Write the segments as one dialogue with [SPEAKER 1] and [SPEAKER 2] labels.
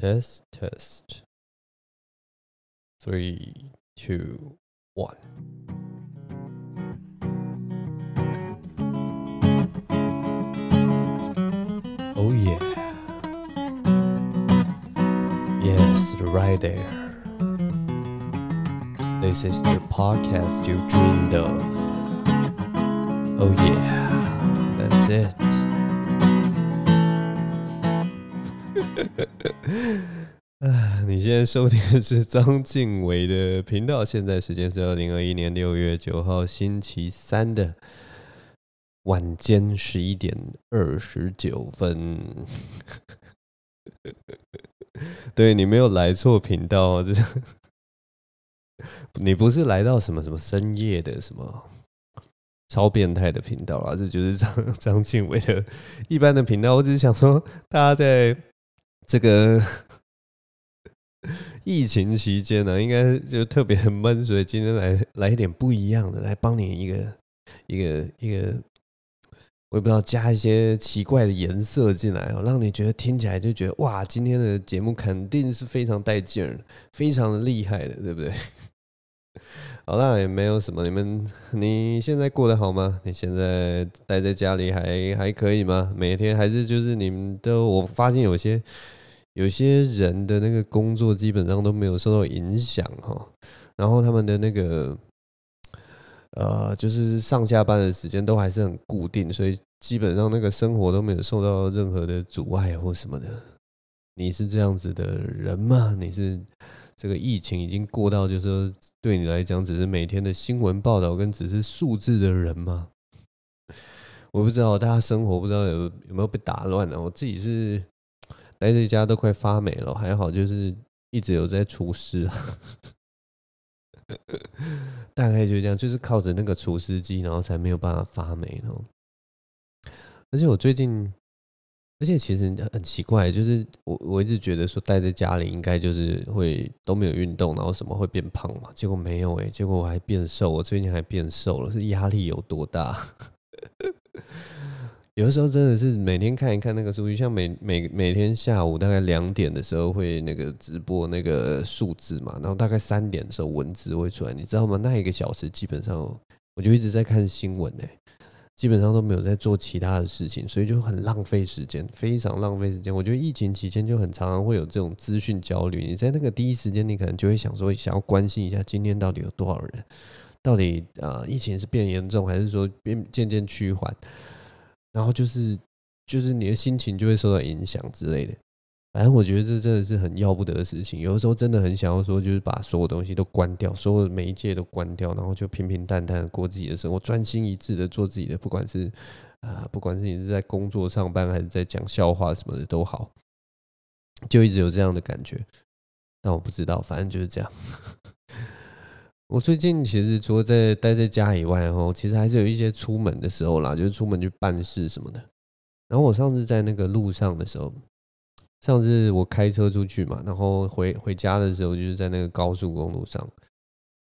[SPEAKER 1] Test, test. Three, two, one. Oh, yeah. Yes, right there. This is the podcast you dreamed of. Oh, yeah. That's it. 啊！你现在收听的是张敬伟的频道。现在时间是二零二一年六月九号星期三的晚间十一点二十九分。对你没有来错频道，就是你不是来到什么什么深夜的什么超变态的频道啊，这就是张张敬伟的一般的频道。我只是想说，大家在。这个 疫情期间呢，应该就特别闷，所以今天来来一点不一样的，来帮你一个一个一个，我也不知道加一些奇怪的颜色进来，哦，让你觉得听起来就觉得哇，今天的节目肯定是非常带劲儿，非常的厉害的，对不对？好啦，也没有什么，你们你现在过得好吗？你现在待在家里还还可以吗？每天还是就是你们都，我发现有些。有些人的那个工作基本上都没有受到影响哈，然后他们的那个呃，就是上下班的时间都还是很固定，所以基本上那个生活都没有受到任何的阻碍或什么的。你是这样子的人吗？你是这个疫情已经过到，就是说对你来讲只是每天的新闻报道跟只是数字的人吗？我不知道大家生活不知道有有没有被打乱了，我自己是。待在家都快发霉了，还好就是一直有在除湿，大概就这样，就是靠着那个除湿机，然后才没有办法发霉哦。而且我最近，而且其实很奇怪，就是我我一直觉得说待在家里应该就是会都没有运动，然后什么会变胖嘛，结果没有诶，结果我还变瘦，我最近还变瘦了，是压力有多大？有的时候真的是每天看一看那个数据，像每每每天下午大概两点的时候会那个直播那个数字嘛，然后大概三点的时候文字会出来，你知道吗？那一个小时基本上我就一直在看新闻哎，基本上都没有在做其他的事情，所以就很浪费时间，非常浪费时间。我觉得疫情期间就很常常会有这种资讯焦虑，你在那个第一时间，你可能就会想说，想要关心一下今天到底有多少人，到底呃疫情是变严重还是说变渐渐趋缓。然后就是，就是你的心情就会受到影响之类的。反正我觉得这真的是很要不得的事情。有的时候真的很想要说，就是把所有东西都关掉，所有的媒介都关掉，然后就平平淡淡的过自己的生活，专心一致的做自己的。不管是啊，不管是你是在工作上班，还是在讲笑话什么的都好，就一直有这样的感觉。但我不知道，反正就是这样。我最近其实除了在待在家以外，哦，其实还是有一些出门的时候啦，就是出门去办事什么的。然后我上次在那个路上的时候，上次我开车出去嘛，然后回回家的时候就是在那个高速公路上。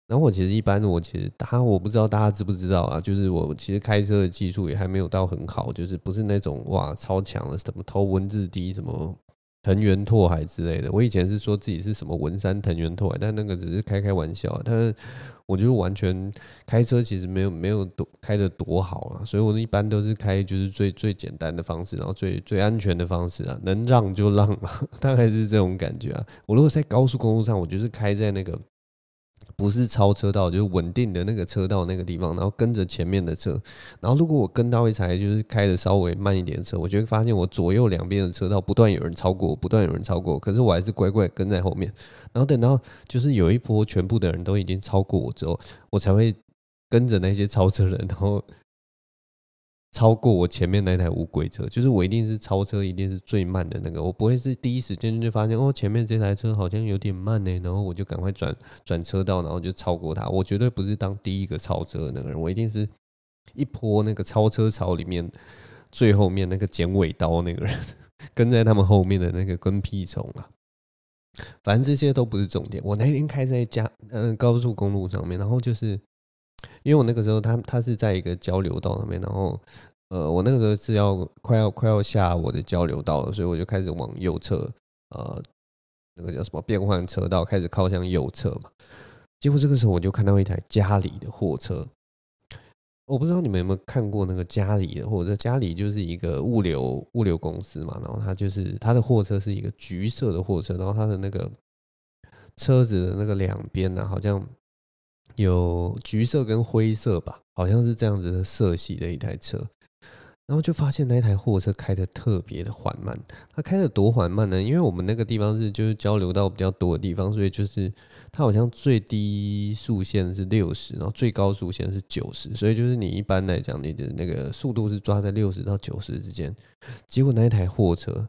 [SPEAKER 1] 然后我其实一般，我其实，他我不知道大家知不知道啊，就是我其实开车的技术也还没有到很好，就是不是那种哇超强的什么头文字 D 什么。藤原拓海之类的，我以前是说自己是什么文山藤原拓海，但那个只是开开玩笑。但我就完全开车其实没有没有多开的多好啊，所以我一般都是开就是最最简单的方式，然后最最安全的方式啊，能让就让 大概是这种感觉啊。我如果在高速公路上，我就是开在那个。不是超车道，就是稳定的那个车道那个地方，然后跟着前面的车。然后如果我跟到一台就是开的稍微慢一点车，我就会发现我左右两边的车道不断有人超过，不断有人超过，可是我还是乖乖跟在后面。然后等到就是有一波全部的人都已经超过我之后，我才会跟着那些超车人，然后。超过我前面那台乌龟车，就是我一定是超车，一定是最慢的那个，我不会是第一时间就发现哦，前面这台车好像有点慢呢，然后我就赶快转转车道，然后就超过他。我绝对不是当第一个超车那个人，我一定是一波那个超车潮里面最后面那个剪尾刀那个人，跟在他们后面的那个跟屁虫啊。反正这些都不是重点。我那天开在家呃高速公路上面，然后就是。因为我那个时候，他他是在一个交流道上面，然后，呃，我那个时候是要快要快要下我的交流道了，所以我就开始往右侧，呃，那个叫什么变换车道，开始靠向右侧嘛。结果这个时候我就看到一台家里的货车，我不知道你们有没有看过那个家里或者家里就是一个物流物流公司嘛，然后他就是他的货车是一个橘色的货车，然后他的那个车子的那个两边呢好像。有橘色跟灰色吧，好像是这样子的色系的一台车，然后就发现那一台货车开的特别的缓慢。它开的多缓慢呢？因为我们那个地方是就是交流道比较多的地方，所以就是它好像最低速限是六十，然后最高速限是九十，所以就是你一般来讲你的那个速度是抓在六十到九十之间。结果那一台货车，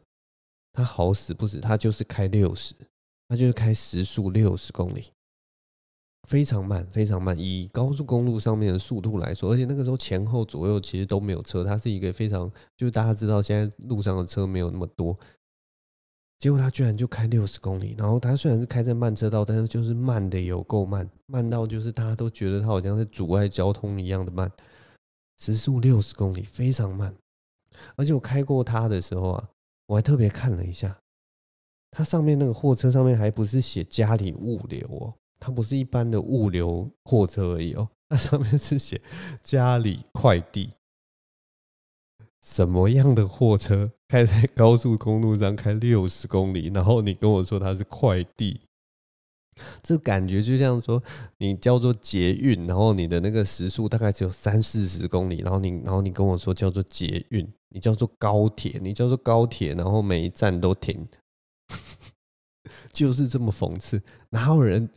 [SPEAKER 1] 它好死不死，它就是开六十，它就是开时速六十公里。非常慢，非常慢，以高速公路上面的速度来说，而且那个时候前后左右其实都没有车，它是一个非常就是大家知道现在路上的车没有那么多，结果他居然就开六十公里，然后他虽然是开在慢车道，但是就是慢的有够慢，慢到就是大家都觉得他好像是阻碍交通一样的慢，时速六十公里非常慢，而且我开过他的时候啊，我还特别看了一下，他上面那个货车上面还不是写家里物流哦。它不是一般的物流货车而已哦，那 上面是写“家里快递”，什么样的货车开在高速公路上开六十公里？然后你跟我说它是快递，这感觉就像说你叫做捷运，然后你的那个时速大概只有三四十公里，然后你然后你跟我说叫做捷运，你叫做高铁，你叫做高铁，然后每一站都停。就是这么讽刺，哪有人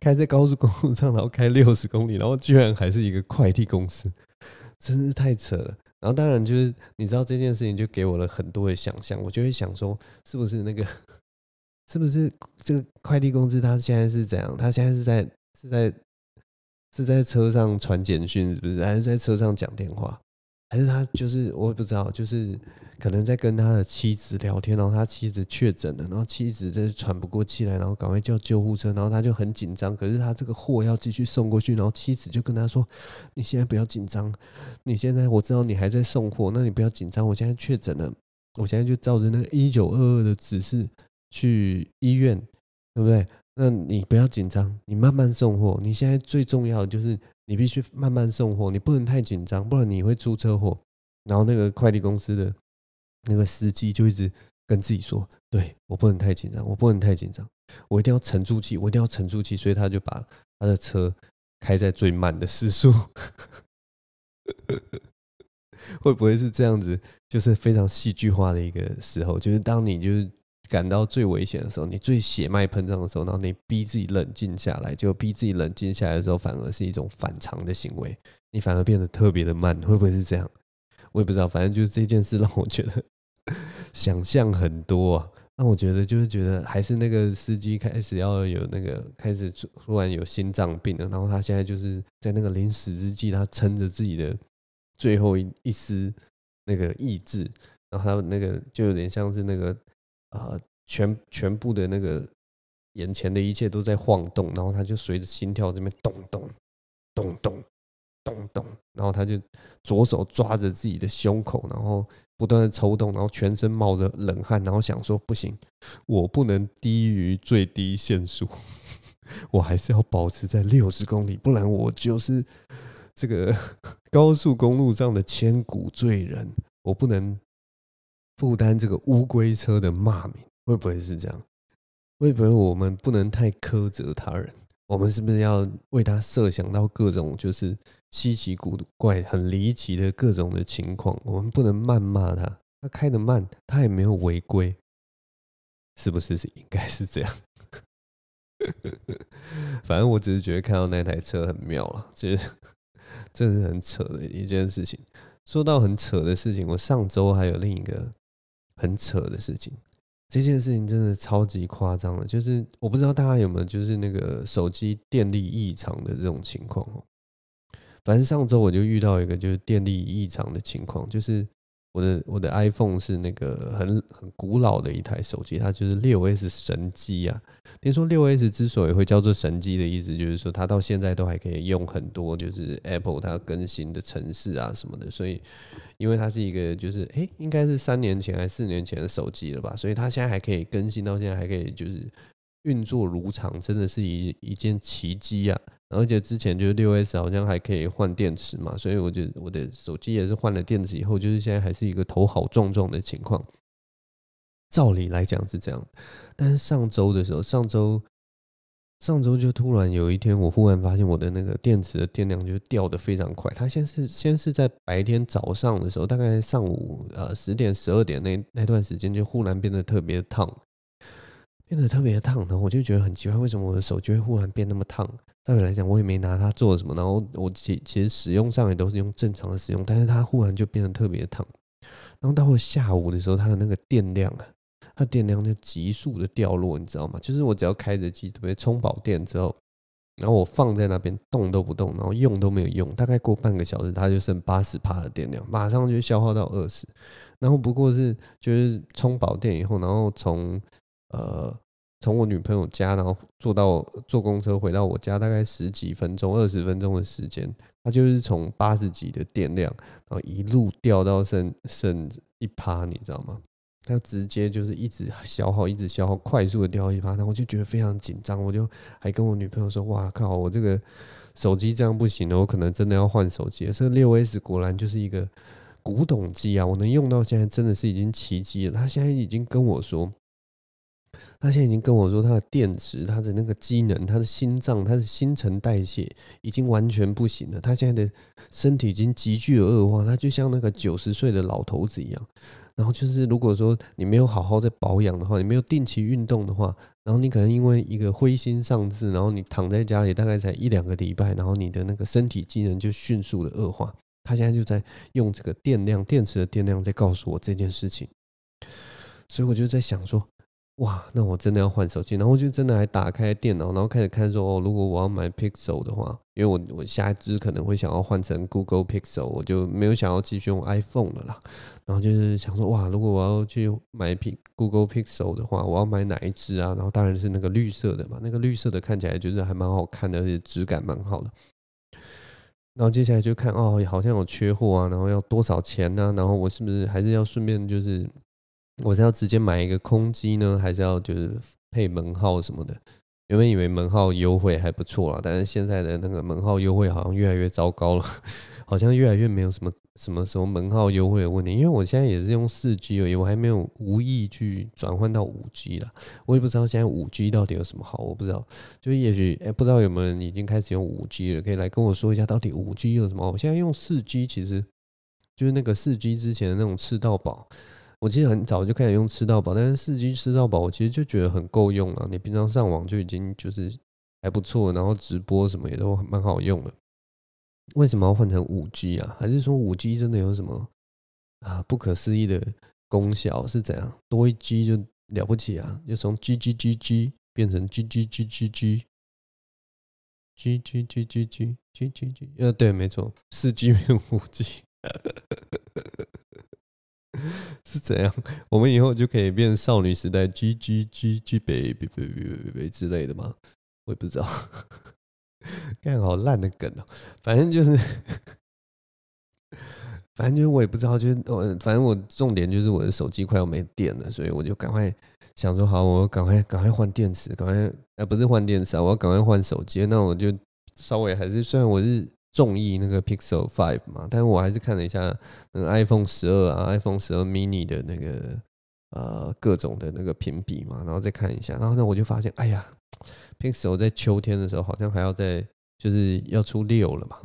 [SPEAKER 1] 开在高速公路上，然后开六十公里，然后居然还是一个快递公司，真是太扯了。然后当然就是你知道这件事情，就给我了很多的想象，我就会想说，是不是那个，是不是这个快递公司他现在是怎样？他现在是在是在是在车上传简讯，是不是？还是在车上讲电话？还是他就是我也不知道，就是可能在跟他的妻子聊天，然后他妻子确诊了，然后妻子就是喘不过气来，然后赶快叫救护车，然后他就很紧张。可是他这个货要继续送过去，然后妻子就跟他说：“你现在不要紧张，你现在我知道你还在送货，那你不要紧张。我现在确诊了，我现在就照着那个一九二二的指示去医院，对不对？”那你不要紧张，你慢慢送货。你现在最重要的就是，你必须慢慢送货，你不能太紧张，不然你会出车祸。然后那个快递公司的那个司机就一直跟自己说：“对我不能太紧张，我不能太紧张，我一定要沉住气，我一定要沉住气。”所以他就把他的车开在最慢的时速。会不会是这样子？就是非常戏剧化的一个时候，就是当你就是。感到最危险的时候，你最血脉膨胀的时候，然后你逼自己冷静下来，就逼自己冷静下来的时候，反而是一种反常的行为，你反而变得特别的慢，会不会是这样？我也不知道，反正就是这件事让我觉得想象很多，啊。让我觉得就是觉得还是那个司机开始要有那个开始突然有心脏病了，然后他现在就是在那个临死之际，他撑着自己的最后一一丝那个意志，然后他那个就有点像是那个。啊，全全部的那个眼前的一切都在晃动，然后他就随着心跳这边咚咚咚咚咚咚，然后他就左手抓着自己的胸口，然后不断的抽动，然后全身冒着冷汗，然后想说不行，我不能低于最低限速，我还是要保持在六十公里，不然我就是这个 高速公路上的千古罪人，我不能。负担这个乌龟车的骂名会不会是这样？会不会我们不能太苛责他人？我们是不是要为他设想到各种就是稀奇古怪、很离奇的各种的情况？我们不能谩骂他，他开的慢，他也没有违规，是不是是应该是这样？反正我只是觉得看到那台车很妙了，就是这是很扯的一件事情。说到很扯的事情，我上周还有另一个。很扯的事情，这件事情真的超级夸张了。就是我不知道大家有没有，就是那个手机电力异常的这种情况哦。反正上周我就遇到一个就是电力异常的情况，就是。我的我的 iPhone 是那个很很古老的一台手机，它就是六 S 神机啊！听说六 S 之所以会叫做神机的意思，就是说它到现在都还可以用很多，就是 Apple 它更新的城市啊什么的。所以，因为它是一个就是诶，应该是三年前还是四年前的手机了吧？所以它现在还可以更新到现在，还可以就是运作如常，真的是一一件奇迹啊！而且之前就是六 S 好像还可以换电池嘛，所以我就我的手机也是换了电池以后，就是现在还是一个头好重重的情况。照理来讲是这样，但是上周的时候，上周上周就突然有一天，我忽然发现我的那个电池的电量就掉的非常快。它先是先是在白天早上的时候，大概上午呃十点十二点那那段时间就忽然变得特别烫。变得特别烫，然后我就觉得很奇怪，为什么我的手就会忽然变那么烫？道理来讲，我也没拿它做什么，然后我其其实使用上也都是用正常的使用，但是它忽然就变得特别烫。然后到了下午的时候，它的那个电量啊，它电量就急速的掉落，你知道吗？就是我只要开着机，特别充饱电之后，然后我放在那边动都不动，然后用都没有用，大概过半个小时，它就剩八十帕的电量，马上就消耗到二十。然后不过是就是充饱电以后，然后从呃，从我女朋友家，然后坐到坐公车回到我家，大概十几分钟、二十分钟的时间，它就是从八十几的电量，然后一路掉到剩剩一趴，你知道吗？它直接就是一直消耗，一直消耗，快速的掉一趴。然后我就觉得非常紧张，我就还跟我女朋友说：“哇靠，我这个手机这样不行了，我可能真的要换手机。”这六 S 果然就是一个古董机啊！我能用到现在，真的是已经奇迹了。他现在已经跟我说。他现在已经跟我说，他的电池、他的那个机能、他的心脏、他的新陈代谢已经完全不行了。他现在的身体已经急剧的恶化，他就像那个九十岁的老头子一样。然后就是，如果说你没有好好在保养的话，你没有定期运动的话，然后你可能因为一个灰心丧志，然后你躺在家里大概才一两个礼拜，然后你的那个身体机能就迅速的恶化。他现在就在用这个电量、电池的电量在告诉我这件事情，所以我就在想说。哇，那我真的要换手机，然后就真的还打开电脑，然后开始看说，哦，如果我要买 Pixel 的话，因为我我下一支可能会想要换成 Google Pixel，我就没有想要继续用 iPhone 了啦。然后就是想说，哇，如果我要去买 p i Google Pixel 的话，我要买哪一支啊？然后当然是那个绿色的嘛，那个绿色的看起来就是还蛮好看的，而且质感蛮好的。然后接下来就看，哦，好像有缺货啊，然后要多少钱呢？然后我是不是还是要顺便就是？我是要直接买一个空机呢，还是要就是配门号什么的？原本以为门号优惠还不错啊，但是现在的那个门号优惠好像越来越糟糕了，好像越来越没有什么什么什么门号优惠的问题。因为我现在也是用四 G 而已，我还没有无意去转换到五 G 了。我也不知道现在五 G 到底有什么好，我不知道。就也许诶，不知道有没有人已经开始用五 G 了，可以来跟我说一下到底五 G 有什么？我现在用四 G 其实就是那个四 G 之前的那种吃到饱。我其实很早就开始用吃到饱，但是四 G 吃到饱，我其实就觉得很够用了、你平常上网就已经就是还不错，然后直播什么也都蛮好用的。为什么要换成五 G 啊？还是说五 G 真的有什么啊不可思议的功效？是怎样多一 G 就了不起啊？就从 G G G G 变成 G G G G G。G G G G G G G G，g g g g 呃，对，没错，四 G 变五 G，是怎样？我们以后就可以变少女时代 “G G G G baby baby baby baby” 之类的吗？我也不知道，看 好烂的梗哦。反正就是，反正就是我也不知道，就是我，反正我重点就是我的手机快要没电了，所以我就赶快想说，好，我赶快赶快换电池，赶快哎，不是换电池啊，我要赶快换手机。那我就稍微还是，虽然我是。中意那个 Pixel Five 嘛，但是我还是看了一下那个 iPhone 十二啊，iPhone 十二 mini 的那个呃各种的那个评比嘛，然后再看一下，然后呢我就发现，哎呀，Pixel 在秋天的时候好像还要在就是要出六了嘛，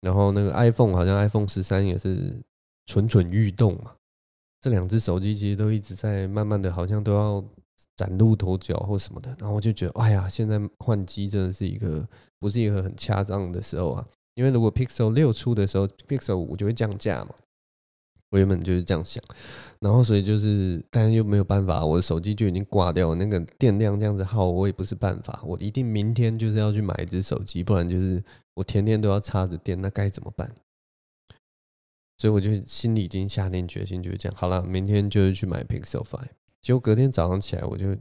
[SPEAKER 1] 然后那个 iPhone 好像 iPhone 十三也是蠢蠢欲动嘛，这两只手机其实都一直在慢慢的，好像都要崭露头角或什么的，然后我就觉得，哎呀，现在换机真的是一个不是一个很恰当的时候啊。因为如果 Pixel 六出的时候，Pixel 五就会降价嘛。我原本就是这样想，然后所以就是，但又没有办法，我的手机就已经挂掉，那个电量这样子耗，我也不是办法。我一定明天就是要去买一只手机，不然就是我天天都要插着电，那该怎么办？所以我就心里已经下定决心，就是这样好了，明天就是去买 Pixel Five。结果隔天早上起来，我就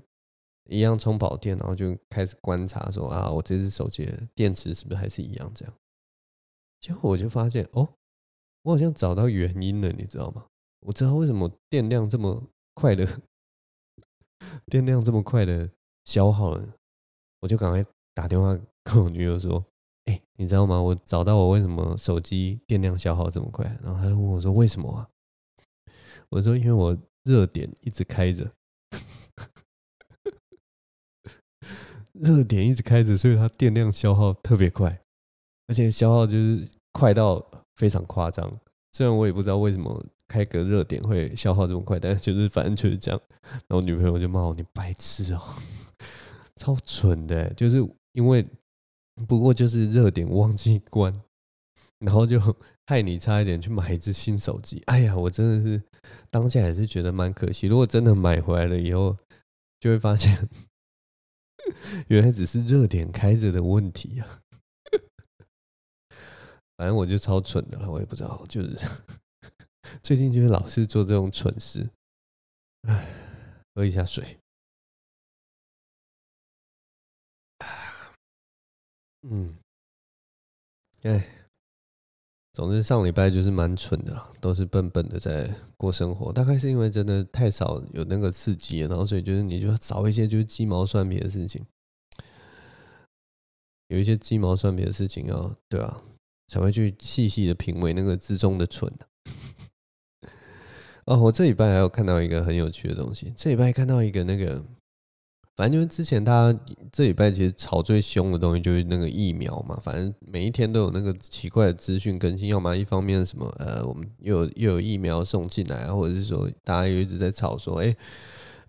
[SPEAKER 1] 一样充饱电，然后就开始观察说啊，我这只手机的电池是不是还是一样这样？结果我就发现哦，我好像找到原因了，你知道吗？我知道为什么电量这么快的电量这么快的消耗了。我就赶快打电话跟我女友说：“哎，你知道吗？我找到我为什么手机电量消耗这么快。”然后她就问我说：“为什么？”啊？”我说：“因为我热点一直开着，热点一直开着，所以它电量消耗特别快。”而且消耗就是快到非常夸张，虽然我也不知道为什么开个热点会消耗这么快，但是就是反正就是这样。然后女朋友就骂我：“你白痴哦，超蠢的！”就是因为不过就是热点忘记关，然后就害你差一点去买一只新手机。哎呀，我真的是当下也是觉得蛮可惜。如果真的买回来了以后，就会发现 原来只是热点开着的问题啊。反正我就超蠢的了，我也不知道，就是 最近就是老是做这种蠢事。唉，喝一下水。嗯，哎，总之上礼拜就是蛮蠢的了，都是笨笨的在过生活。大概是因为真的太少有那个刺激，然后所以就是你就要找一些就是鸡毛蒜皮的事情，有一些鸡毛蒜皮的事情要对啊。才会去细细的品味那个字中的蠢呢。哦，我这礼拜还有看到一个很有趣的东西，这礼拜看到一个那个，反正因为之前他这礼拜其实吵最凶的东西就是那个疫苗嘛，反正每一天都有那个奇怪的资讯更新，要么一方面什么呃，我们又有又有疫苗送进来或者是说大家又一直在吵说，哎，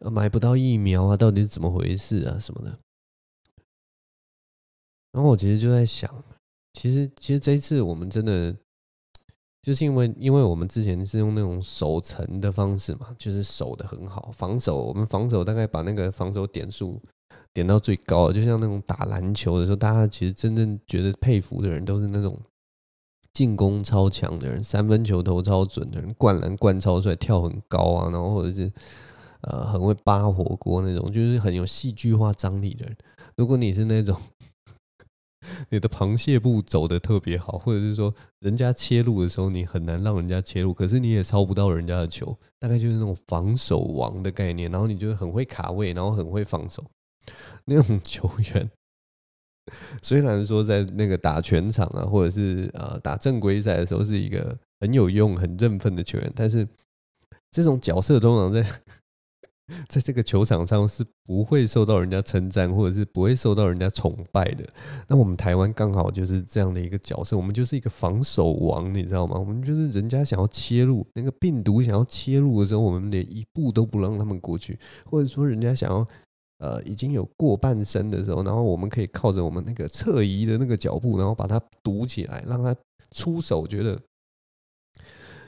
[SPEAKER 1] 买不到疫苗啊，到底是怎么回事啊什么的。然后我其实就在想。其实，其实这一次我们真的就是因为，因为我们之前是用那种守城的方式嘛，就是守的很好，防守。我们防守大概把那个防守点数点到最高，就像那种打篮球的时候，大家其实真正觉得佩服的人，都是那种进攻超强的人，三分球投超准的人，灌篮灌超帅，跳很高啊，然后或者是呃很会扒火锅那种，就是很有戏剧化张力的人。如果你是那种。你的螃蟹步走的特别好，或者是说人家切入的时候你很难让人家切入，可是你也抄不到人家的球，大概就是那种防守王的概念。然后你就很会卡位，然后很会防守那种球员。虽然说在那个打全场啊，或者是呃打正规赛的时候是一个很有用、很振奋的球员，但是这种角色通常在。在这个球场上是不会受到人家称赞，或者是不会受到人家崇拜的。那我们台湾刚好就是这样的一个角色，我们就是一个防守王，你知道吗？我们就是人家想要切入那个病毒想要切入的时候，我们连一步都不让他们过去。或者说人家想要呃已经有过半身的时候，然后我们可以靠着我们那个侧移的那个脚步，然后把它堵起来，让他出手觉得。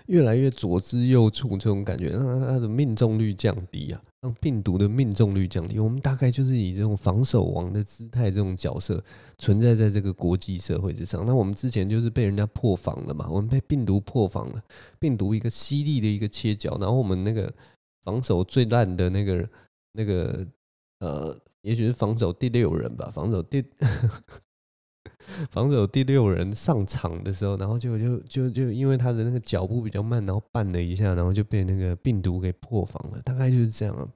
[SPEAKER 1] 越来越左支右绌这种感觉，让他的命中率降低啊，让病毒的命中率降低。我们大概就是以这种防守王的姿态，这种角色存在在这个国际社会之上。那我们之前就是被人家破防了嘛，我们被病毒破防了。病毒一个犀利的一个切角，然后我们那个防守最烂的那个那个呃，也许是防守第六人吧，防守第。防 守第六人上场的时候，然后就就就就因为他的那个脚步比较慢，然后绊了一下，然后就被那个病毒给破防了，大概就是这样啊。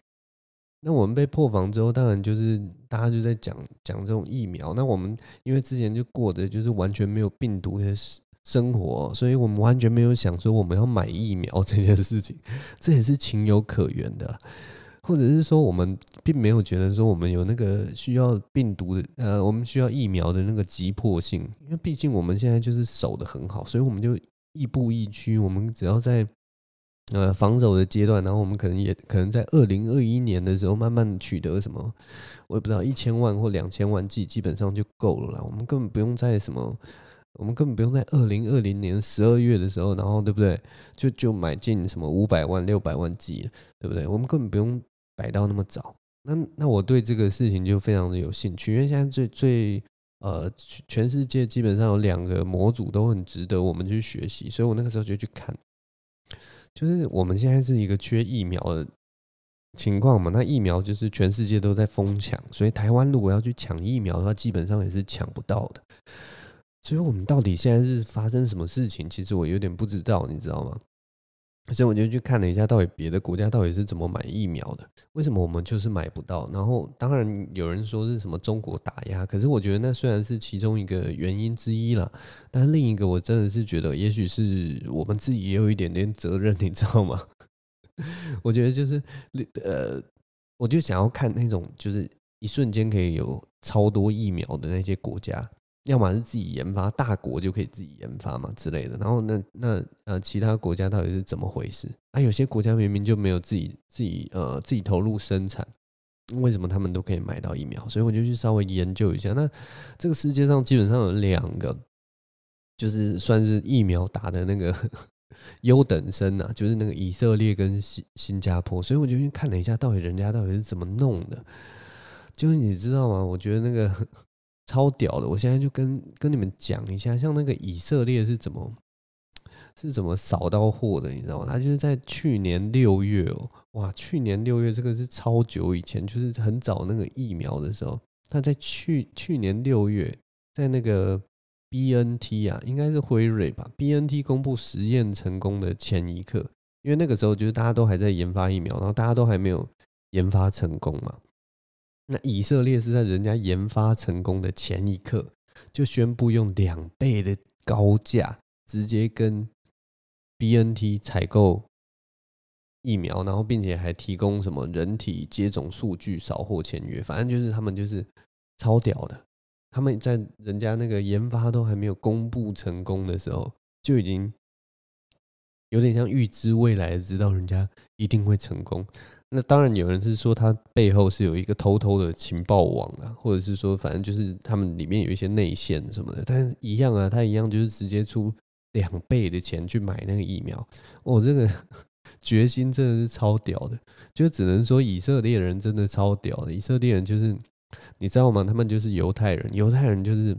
[SPEAKER 1] 那我们被破防之后，当然就是大家就在讲讲这种疫苗。那我们因为之前就过的就是完全没有病毒的生生活，所以我们完全没有想说我们要买疫苗这件事情，这也是情有可原的。或者是说，我们并没有觉得说我们有那个需要病毒的，呃，我们需要疫苗的那个急迫性，因为毕竟我们现在就是守的很好，所以我们就亦步亦趋。我们只要在呃防守的阶段，然后我们可能也可能在二零二一年的时候慢慢取得什么，我也不知道一千万或两千万剂基本上就够了啦，我们根本不用在什么，我们根本不用在二零二零年十二月的时候，然后对不对？就就买进什么五百万、六百万剂，对不对？我们根本不用。摆到那么早，那那我对这个事情就非常的有兴趣，因为现在最最呃全世界基本上有两个模组都很值得我们去学习，所以我那个时候就去看，就是我们现在是一个缺疫苗的情况嘛，那疫苗就是全世界都在疯抢，所以台湾如果要去抢疫苗的话，基本上也是抢不到的，所以我们到底现在是发生什么事情？其实我有点不知道，你知道吗？所以我就去看了一下，到底别的国家到底是怎么买疫苗的？为什么我们就是买不到？然后，当然有人说是什么中国打压，可是我觉得那虽然是其中一个原因之一啦，但另一个我真的是觉得，也许是我们自己也有一点点责任，你知道吗？我觉得就是呃，我就想要看那种就是一瞬间可以有超多疫苗的那些国家。要么是自己研发，大国就可以自己研发嘛之类的。然后那那呃，其他国家到底是怎么回事？啊，有些国家明明就没有自己自己呃自己投入生产，为什么他们都可以买到疫苗？所以我就去稍微研究一下。那这个世界上基本上有两个，就是算是疫苗打的那个 优等生呐，就是那个以色列跟新新加坡。所以我就去看了一下，到底人家到底是怎么弄的。就是你知道吗？我觉得那个。超屌的！我现在就跟跟你们讲一下，像那个以色列是怎么是怎么扫到货的，你知道吗？他就是在去年六月哦，哇，去年六月这个是超久以前，就是很早那个疫苗的时候，他在去去年六月，在那个 BNT 啊，应该是辉瑞吧，BNT 公布实验成功的前一刻，因为那个时候就是大家都还在研发疫苗，然后大家都还没有研发成功嘛。那以色列是在人家研发成功的前一刻，就宣布用两倍的高价直接跟 BNT 采购疫苗，然后并且还提供什么人体接种数据、扫货签约，反正就是他们就是超屌的。他们在人家那个研发都还没有公布成功的时候，就已经有点像预知未来，知道人家一定会成功。那当然，有人是说他背后是有一个偷偷的情报网啊，或者是说，反正就是他们里面有一些内线什么的。但是，一样啊，他一样就是直接出两倍的钱去买那个疫苗。哦，这个 决心真的是超屌的，就只能说以色列人真的超屌。的。以色列人就是你知道吗？他们就是犹太人，犹太人就是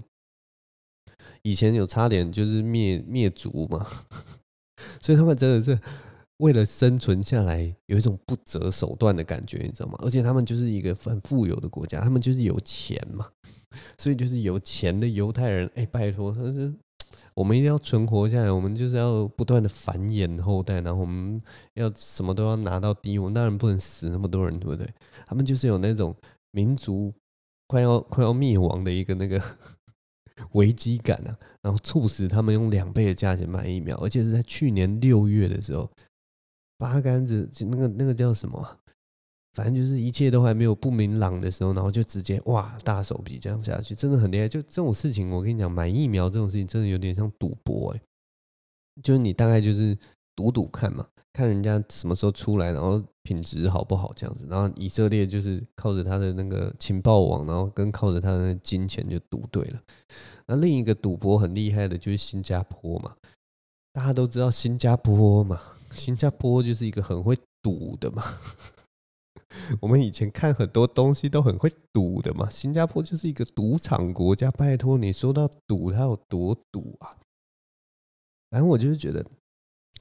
[SPEAKER 1] 以前有差点就是灭灭族嘛，所以他们真的是。为了生存下来，有一种不择手段的感觉，你知道吗？而且他们就是一个很富有的国家，他们就是有钱嘛，所以就是有钱的犹太人，哎，拜托，他我们一定要存活下来，我们就是要不断的繁衍后代，然后我们要什么都要拿到第一，我们当然不能死那么多人，对不对？他们就是有那种民族快要 快要灭亡的一个那个 危机感啊，然后促使他们用两倍的价钱买疫苗，而且是在去年六月的时候。八竿子就那个那个叫什么？反正就是一切都还没有不明朗的时候，然后就直接哇大手笔这样下去，真的很厉害。就这种事情，我跟你讲，买疫苗这种事情真的有点像赌博，哎，就是你大概就是赌赌看嘛，看人家什么时候出来，然后品质好不好这样子。然后以色列就是靠着他的那个情报网，然后跟靠着他的金钱就赌对了。那另一个赌博很厉害的就是新加坡嘛，大家都知道新加坡嘛。新加坡就是一个很会赌的嘛，我们以前看很多东西都很会赌的嘛。新加坡就是一个赌场国家，拜托你说到赌，它有多赌啊？反正我就是觉得，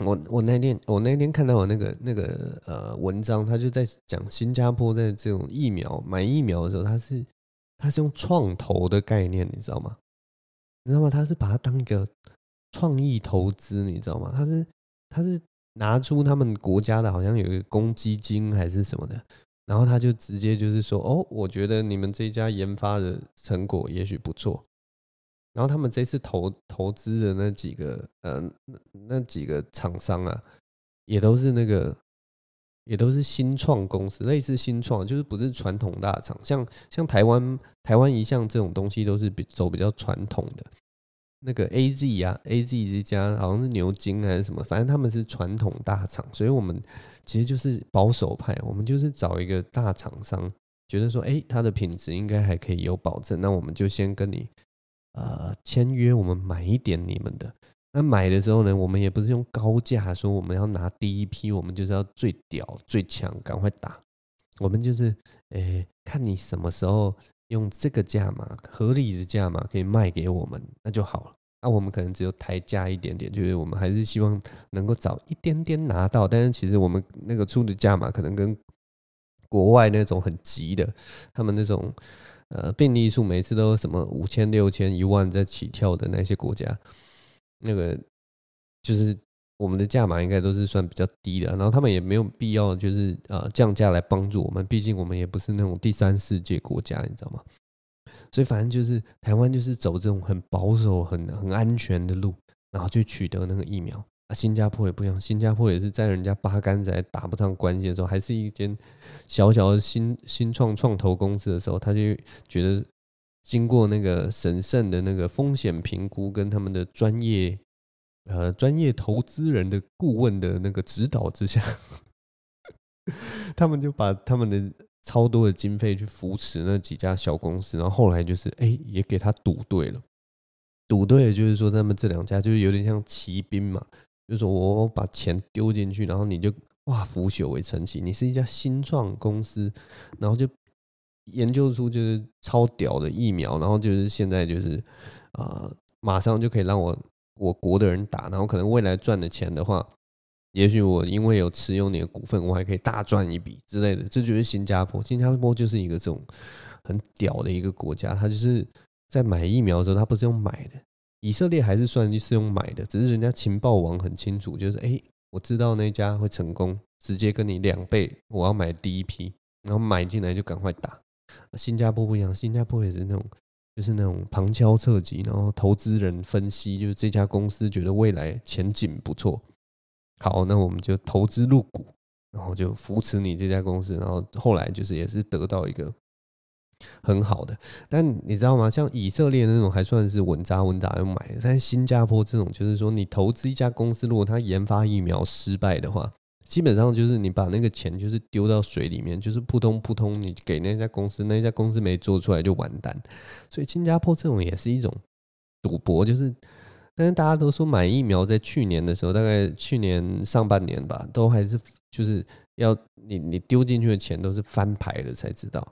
[SPEAKER 1] 我我那天我那天看到我那个那个呃文章，他就在讲新加坡在这种疫苗买疫苗的时候，他是他是用创投的概念，你知道吗？你知道吗？他是把它当一个创意投资，你知道吗？他是他是。拿出他们国家的，好像有一个公积金还是什么的，然后他就直接就是说，哦，我觉得你们这家研发的成果也许不错。然后他们这次投投资的那几个，嗯，那几个厂商啊，也都是那个，也都是新创公司，类似新创，就是不是传统大厂，像像台湾台湾一向这种东西都是比走比较传统的。那个 a Z 啊 a Z 之家好像是牛津还是什么，反正他们是传统大厂，所以我们其实就是保守派，我们就是找一个大厂商，觉得说，哎，它的品质应该还可以有保证，那我们就先跟你呃签约，我们买一点你们的。那买的时候呢，我们也不是用高价说我们要拿第一批，我们就是要最屌最强，赶快打。我们就是，哎，看你什么时候。用这个价码合理的价码可以卖给我们，那就好了。那我们可能只有抬价一点点，就是我们还是希望能够早一点点拿到。但是其实我们那个出的价码可能跟国外那种很急的，他们那种呃病例数每次都什么五千、六千、一万在起跳的那些国家，那个就是。我们的价码应该都是算比较低的，然后他们也没有必要就是呃降价来帮助我们，毕竟我们也不是那种第三世界国家，你知道吗？所以反正就是台湾就是走这种很保守、很很安全的路，然后去取得那个疫苗。啊，新加坡也不一样，新加坡也是在人家八竿子打不上关系的时候，还是一间小小的新新创创投公司的时候，他就觉得经过那个神圣的那个风险评估跟他们的专业。呃，专业投资人的顾问的那个指导之下，他们就把他们的超多的经费去扶持那几家小公司，然后后来就是哎，也给他赌对了。赌对了，就是说他们这两家就是有点像骑兵嘛，就是说我把钱丢进去，然后你就哇，腐朽为神奇。你是一家新创公司，然后就研究出就是超屌的疫苗，然后就是现在就是啊，马上就可以让我。我国的人打，然后可能未来赚的钱的话，也许我因为有持有你的股份，我还可以大赚一笔之类的。这就是新加坡，新加坡就是一个这种很屌的一个国家，他就是在买疫苗的时候，他不是用买的，以色列还是算是用买的，只是人家情报网很清楚，就是哎，我知道那家会成功，直接跟你两倍，我要买第一批，然后买进来就赶快打。新加坡不一样，新加坡也是那种。就是那种旁敲侧击，然后投资人分析，就是这家公司觉得未来前景不错，好，那我们就投资入股，然后就扶持你这家公司，然后后来就是也是得到一个很好的。但你知道吗？像以色列那种还算是稳扎稳打要买，但新加坡这种就是说，你投资一家公司，如果它研发疫苗失败的话。基本上就是你把那个钱就是丢到水里面，就是扑通扑通，你给那家公司，那家公司没做出来就完蛋。所以新加坡这种也是一种赌博，就是但是大家都说买疫苗，在去年的时候，大概去年上半年吧，都还是就是要你你丢进去的钱都是翻牌的才知道，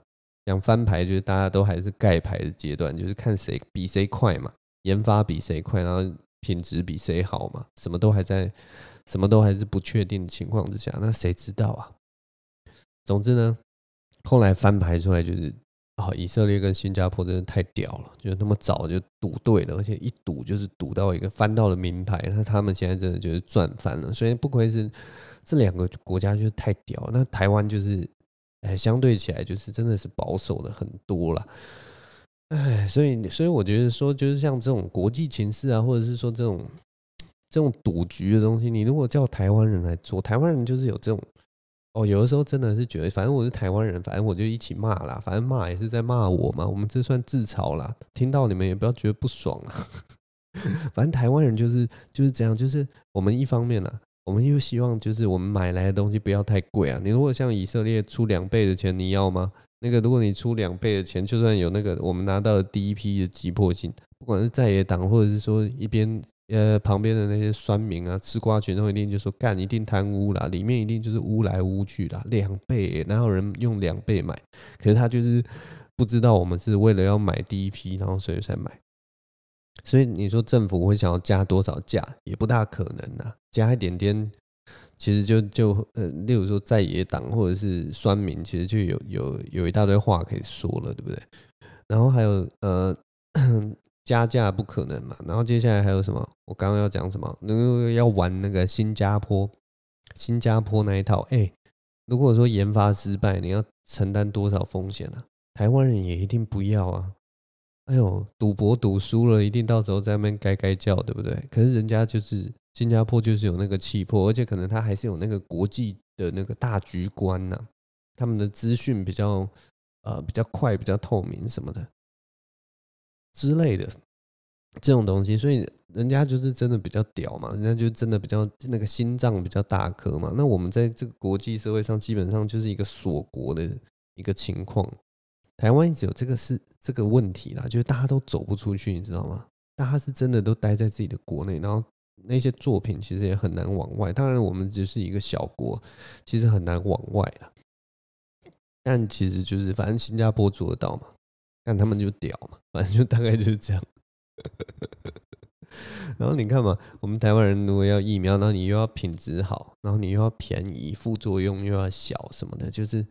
[SPEAKER 1] 想翻牌就是大家都还是盖牌的阶段，就是看谁比谁快嘛，研发比谁快，然后品质比谁好嘛，什么都还在。什么都还是不确定的情况之下，那谁知道啊？总之呢，后来翻牌出来就是啊，以色列跟新加坡真的太屌了，就那么早就赌对了，而且一赌就是赌到一个翻到了名牌，那他们现在真的就是赚翻了。所以不愧是这两个国家，就是太屌。那台湾就是，哎，相对起来就是真的是保守的很多了。哎，所以所以我觉得说，就是像这种国际情势啊，或者是说这种。这种赌局的东西，你如果叫台湾人来做，台湾人就是有这种哦。有的时候真的是觉得，反正我是台湾人，反正我就一起骂啦。反正骂也是在骂我嘛。我们这算自嘲啦。听到你们也不要觉得不爽啊。反正台湾人就是就是这样，就是我们一方面呢，我们又希望就是我们买来的东西不要太贵啊。你如果像以色列出两倍的钱，你要吗？那个如果你出两倍的钱，就算有那个我们拿到第一批的急迫性，不管是在野党或者是说一边。呃，旁边的那些酸民啊，吃瓜群众一定就说干一定贪污啦，里面一定就是污来污去啦，两倍哪有人用两倍买？可是他就是不知道我们是为了要买第一批，然后所以才买。所以你说政府会想要加多少价，也不大可能呐，加一点点，其实就就呃，例如说在野党或者是酸民，其实就有有有一大堆话可以说了，对不对？然后还有呃。加价不可能嘛，然后接下来还有什么？我刚刚要讲什么？那个要玩那个新加坡，新加坡那一套。哎，如果说研发失败，你要承担多少风险呢？台湾人也一定不要啊！哎呦，赌博赌输了，一定到时候在那边该该叫，对不对？可是人家就是新加坡，就是有那个气魄，而且可能他还是有那个国际的那个大局观呐。他们的资讯比较呃比较快，比较透明什么的。之类的这种东西，所以人家就是真的比较屌嘛，人家就真的比较那个心脏比较大颗嘛。那我们在这个国际社会上，基本上就是一个锁国的一个情况。台湾一直有这个是这个问题啦，就是大家都走不出去，你知道吗？大家是真的都待在自己的国内，然后那些作品其实也很难往外。当然，我们只是一个小国，其实很难往外了。但其实就是反正新加坡做得到嘛，但他们就屌嘛。反正就大概就是这样。然后你看嘛，我们台湾人如果要疫苗，那你又要品质好，然后你又要便宜，副作用又要小什么的，就是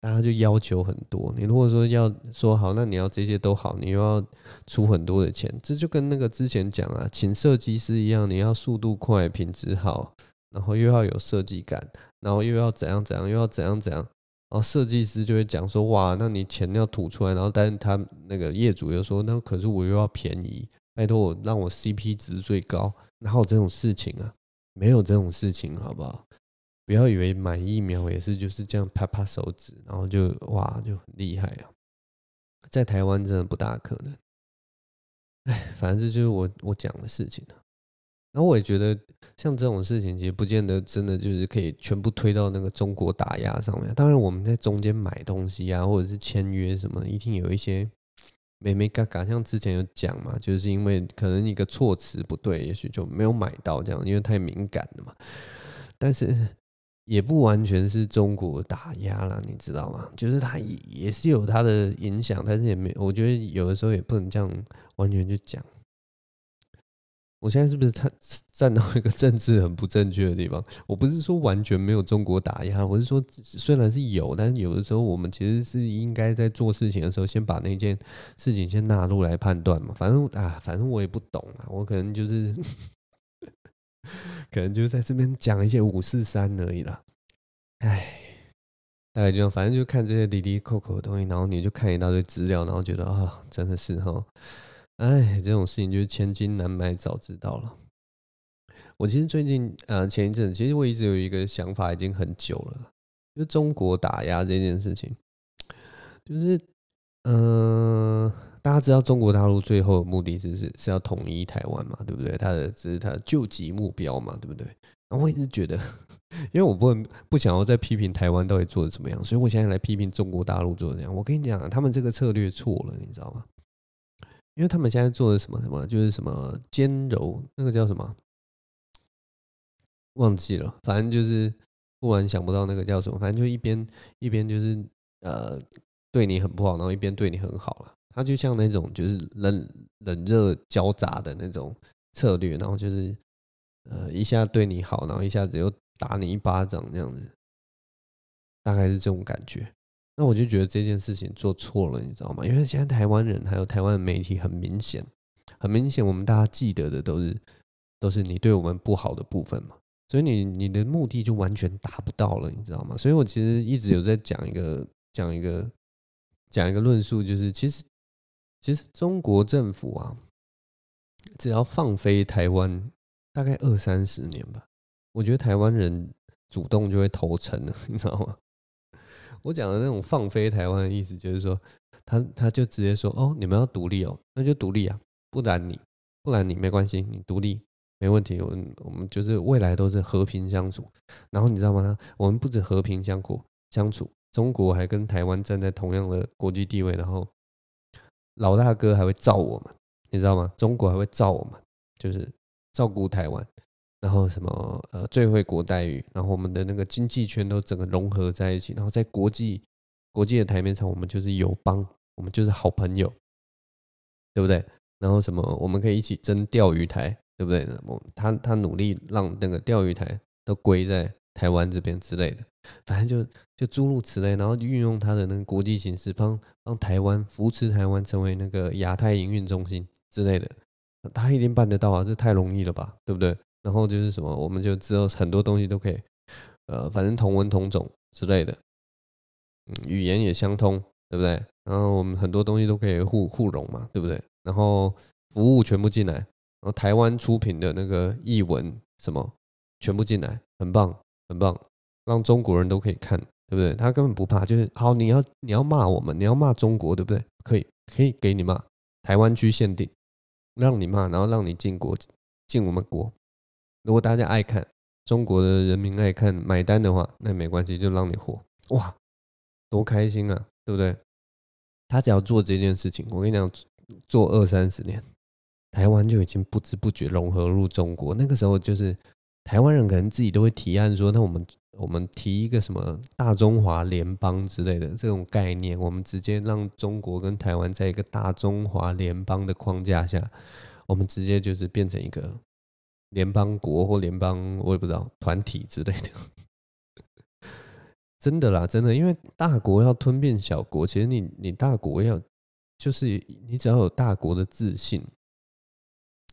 [SPEAKER 1] 大家就要求很多。你如果说要说好，那你要这些都好，你又要出很多的钱，这就跟那个之前讲啊，请设计师一样，你要速度快、品质好，然后又要有设计感，然后又要怎样怎样，又要怎样怎样。然后设计师就会讲说，哇，那你钱要吐出来，然后但是他那个业主又说，那可是我又要便宜，拜托我让我 CP 值最高，然有这种事情啊，没有这种事情，好不好？不要以为买疫苗也是就是这样拍拍手指，然后就哇就很厉害啊，在台湾真的不大可能。哎，反正就是我我讲的事情了。”然后我也觉得，像这种事情，其实不见得真的就是可以全部推到那个中国打压上面。当然，我们在中间买东西啊，或者是签约什么，一定有一些美美嘎嘎。像之前有讲嘛，就是因为可能一个措辞不对，也许就没有买到这样，因为太敏感了嘛。但是也不完全是中国打压了，你知道吗？就是它也也是有它的影响，但是也没，我觉得有的时候也不能这样完全就讲。我现在是不是站站到一个政治很不正确的地方？我不是说完全没有中国打压，我是说虽然是有，但是有的时候我们其实是应该在做事情的时候，先把那件事情先纳入来判断嘛。反正啊，反正我也不懂啊，我可能就是，可能就在这边讲一些五四三而已啦。唉，大概反正就看这些滴滴扣扣的东西，然后你就看一大堆资料，然后觉得啊，真的是哈。哎，这种事情就是千金难买早知道了。我其实最近啊，前一阵其实我一直有一个想法，已经很久了。就中国打压这件事情，就是嗯，大家知道中国大陆最后的目的是是是要统一台湾嘛，对不对？他的这是他的救急目标嘛，对不对？然后我一直觉得，因为我不会不想要再批评台湾到底做的怎么样，所以我现在来批评中国大陆做的怎样。我跟你讲，他们这个策略错了，你知道吗？因为他们现在做的什么什么，就是什么兼柔，那个叫什么忘记了，反正就是不然想不到那个叫什么，反正就一边一边就是呃对你很不好，然后一边对你很好了。他就像那种就是冷冷热交杂的那种策略，然后就是呃一下对你好，然后一下子又打你一巴掌这样子，大概是这种感觉。那我就觉得这件事情做错了，你知道吗？因为现在台湾人还有台湾媒体很明显，很明显，我们大家记得的都是都是你对我们不好的部分嘛，所以你你的目的就完全达不到了，你知道吗？所以我其实一直有在讲一个讲一个讲一个论述，就是其实其实中国政府啊，只要放飞台湾大概二三十年吧，我觉得台湾人主动就会投诚的，你知道吗？我讲的那种放飞台湾的意思，就是说，他他就直接说，哦，你们要独立哦，那就独立啊，不然你，不然你没关系，你独立没问题。我我们就是未来都是和平相处。然后你知道吗？我们不止和平相处相处，中国还跟台湾站在同样的国际地位。然后老大哥还会罩我们，你知道吗？中国还会罩我们，就是照顾台湾。然后什么呃最惠国待遇，然后我们的那个经济圈都整个融合在一起，然后在国际国际的台面上，我们就是友邦，我们就是好朋友，对不对？然后什么我们可以一起争钓鱼台，对不对？我他他努力让那个钓鱼台都归在台湾这边之类的，反正就就诸如此类，然后运用他的那个国际形势，帮帮台湾扶持台湾成为那个亚太营运中心之类的，他一定办得到啊！这太容易了吧，对不对？然后就是什么，我们就知道很多东西都可以，呃，反正同文同种之类的，嗯，语言也相通，对不对？然后我们很多东西都可以互互融嘛，对不对？然后服务全部进来，然后台湾出品的那个译文什么，全部进来，很棒，很棒，让中国人都可以看，对不对？他根本不怕，就是好，你要你要骂我们，你要骂中国，对不对？可以可以给你骂，台湾区限定，让你骂，然后让你进国进我们国。如果大家爱看中国的人民爱看买单的话，那没关系，就让你火哇，多开心啊，对不对？他只要做这件事情，我跟你讲，做二三十年，台湾就已经不知不觉融合入中国。那个时候，就是台湾人可能自己都会提案说，那我们我们提一个什么大中华联邦之类的这种概念，我们直接让中国跟台湾在一个大中华联邦的框架下，我们直接就是变成一个。联邦国或联邦，我也不知道团体之类的。真的啦，真的，因为大国要吞并小国，其实你你大国要，就是你只要有大国的自信，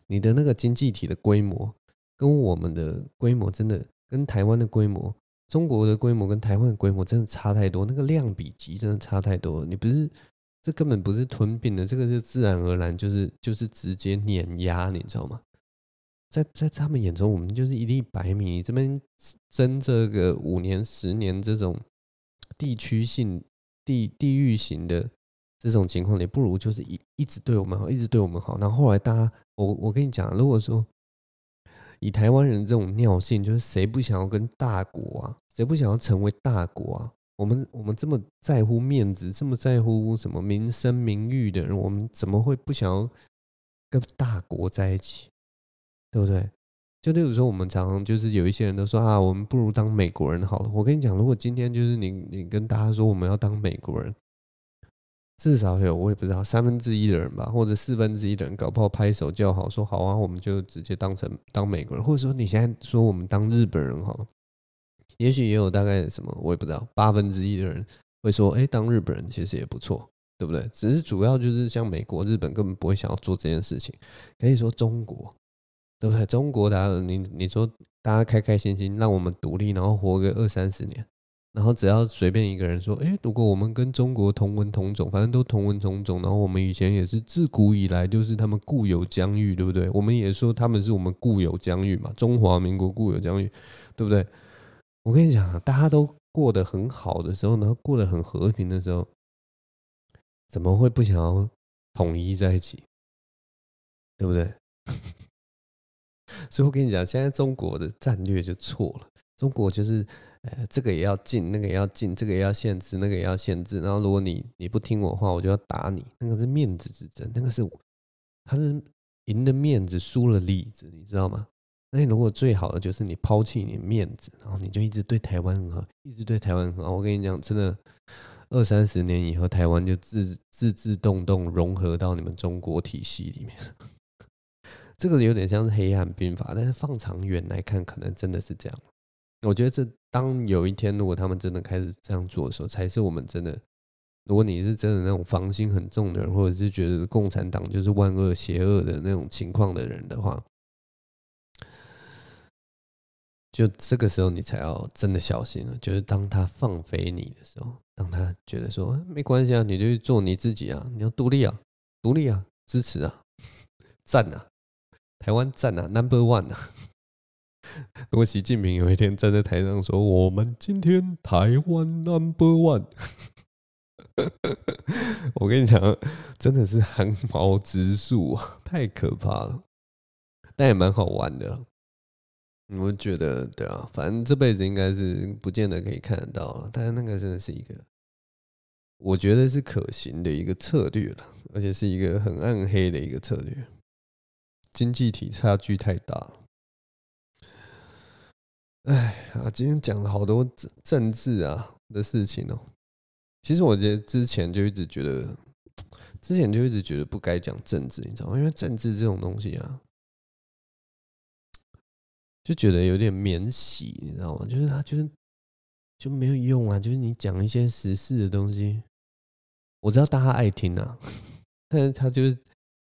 [SPEAKER 1] 你的那个经济体的规模跟我们的规模，真的跟台湾的规模、中国的规模跟台湾的规模真的差太多，那个量比级真的差太多。你不是这根本不是吞并的，这个是自然而然，就是就是直接碾压，你知道吗？在在他们眼中，我们就是一粒白米。这边争这个五年、十年这种地区性、地地域型的这种情况，也不如就是一一直对我们好，一直对我们好。那后来，大家，我我跟你讲，如果说以台湾人这种尿性，就是谁不想要跟大国啊，谁不想要成为大国啊？我们我们这么在乎面子，这么在乎什么民生名誉的人，我们怎么会不想要跟大国在一起？对不对？就例如说，我们常常就是有一些人都说啊，我们不如当美国人好了。我跟你讲，如果今天就是你你跟大家说我们要当美国人，至少有我也不知道三分之一的人吧，或者四分之一的人搞不好拍手叫好，说好啊，我们就直接当成当美国人。或者说你现在说我们当日本人好了，也许也有大概什么我也不知道八分之一的人会说，哎，当日本人其实也不错，对不对？只是主要就是像美国、日本根本不会想要做这件事情，可以说中国。对不对？中国，他你你说，大家开开心心，让我们独立，然后活个二三十年，然后只要随便一个人说，哎，如果我们跟中国同文同种，反正都同文同种，然后我们以前也是自古以来就是他们固有疆域，对不对？我们也说他们是我们固有疆域嘛，中华民国固有疆域，对不对？我跟你讲，大家都过得很好的时候，然后过得很和平的时候，怎么会不想要统一在一起？对不对？所以我跟你讲，现在中国的战略就错了。中国就是，呃，这个也要禁，那个也要禁，这个也要限制，那个也要限制。然后如果你你不听我话，我就要打你。那个是面子之争，那个是，他是赢的面子，输了里子，你知道吗？那如果最好的就是你抛弃你面子，然后你就一直对台湾很好，一直对台湾很好。我跟你讲，真的，二三十年以后，台湾就自自自动动融合到你们中国体系里面。这个有点像是黑暗兵法，但是放长远来看，可能真的是这样。我觉得这当有一天如果他们真的开始这样做的时候，才是我们真的。如果你是真的那种防心很重的人，或者是觉得共产党就是万恶邪恶的那种情况的人的话，就这个时候你才要真的小心了。就是当他放飞你的时候，当他觉得说没关系啊，你就去做你自己啊，你要独立啊，独立啊，支持啊，赞啊。台湾站啊 n u m b e r One。啊。如果习近平有一天站在台上说：“我们今天台湾 Number One”，我跟你讲，真的是汗毛直竖啊，太可怕了。但也蛮好玩的，我觉得对啊，反正这辈子应该是不见得可以看得到。但是那个真的是一个，我觉得是可行的一个策略了，而且是一个很暗黑的一个策略。经济体差距太大，哎啊！今天讲了好多政治啊的事情哦。其实我觉得之前就一直觉得，之前就一直觉得不该讲政治，你知道吗？因为政治这种东西啊，就觉得有点免洗，你知道吗？就是他就是就没有用啊。就是你讲一些时事的东西，我知道大家爱听啊，但是他就是。